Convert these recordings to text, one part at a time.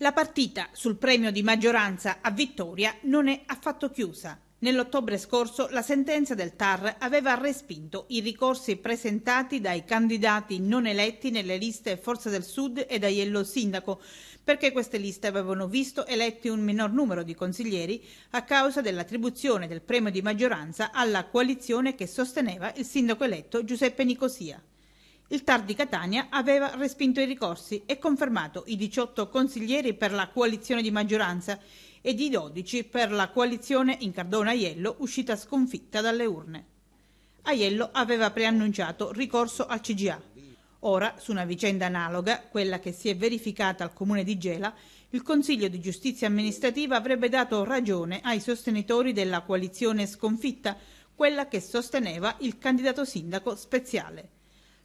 La partita sul premio di maggioranza a Vittoria non è affatto chiusa. Nell'ottobre scorso la sentenza del TAR aveva respinto i ricorsi presentati dai candidati non eletti nelle liste Forza del Sud e da Iello Sindaco, perché queste liste avevano visto eletti un minor numero di consiglieri a causa dell'attribuzione del premio di maggioranza alla coalizione che sosteneva il sindaco eletto Giuseppe Nicosia. Il TAR di Catania aveva respinto i ricorsi e confermato i 18 consiglieri per la coalizione di maggioranza ed i 12 per la coalizione in Cardona-Aiello uscita sconfitta dalle urne. Aiello aveva preannunciato ricorso al CGA. Ora, su una vicenda analoga, quella che si è verificata al comune di Gela, il Consiglio di giustizia amministrativa avrebbe dato ragione ai sostenitori della coalizione sconfitta, quella che sosteneva il candidato sindaco speziale.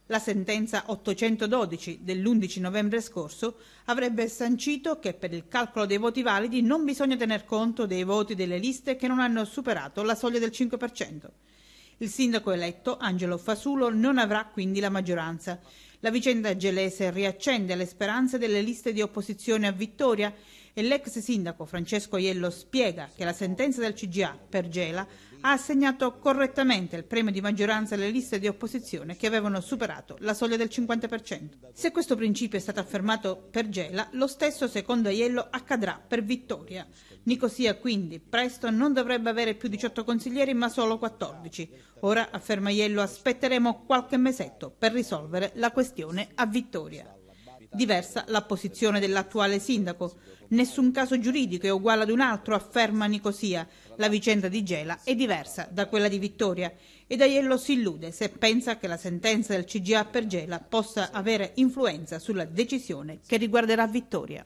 La sentenza 812 dell'11 novembre scorso avrebbe sancito che per il calcolo dei voti validi non bisogna tener conto dei voti delle liste che non hanno superato la soglia del 5%. Il sindaco eletto, Angelo Fasulo, non avrà quindi la maggioranza. La vicenda gelese riaccende le speranze delle liste di opposizione a Vittoria e l'ex sindaco Francesco Iello spiega che la sentenza del CGA per Gela ha assegnato correttamente il premio di maggioranza alle liste di opposizione che avevano superato la soglia del 50%. Se questo principio è stato affermato per Gela, lo stesso secondo Iello accadrà per Vittoria. Nicosia quindi presto non dovrebbe avere più 18 consiglieri ma solo 14. Ora, afferma Iello, aspetteremo qualche mesetto per risolvere la questione bastione a Vittoria. Diversa la posizione dell'attuale sindaco. Nessun caso giuridico è uguale ad un altro, afferma Nicosia. La vicenda di Gela è diversa da quella di Vittoria ed Aiello si illude se pensa che la sentenza del CGA per Gela possa avere influenza sulla decisione che riguarderà Vittoria.